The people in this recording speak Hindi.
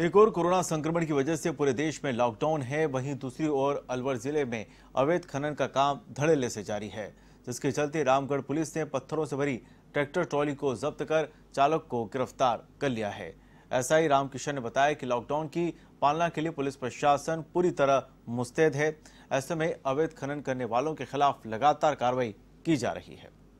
एक और कोरोना संक्रमण की वजह से पूरे देश में लॉकडाउन है वहीं दूसरी ओर अलवर जिले में अवैध खनन का काम धड़ेले से जारी है जिसके चलते रामगढ़ पुलिस ने पत्थरों से भरी ट्रैक्टर ट्रॉली को जब्त कर चालक को गिरफ्तार कर लिया है एसआई रामकिशन ने बताया कि लॉकडाउन की पालना के लिए पुलिस प्रशासन पूरी तरह मुस्तैद है ऐसे में अवैध खनन करने वालों के खिलाफ लगातार कार्रवाई की जा रही है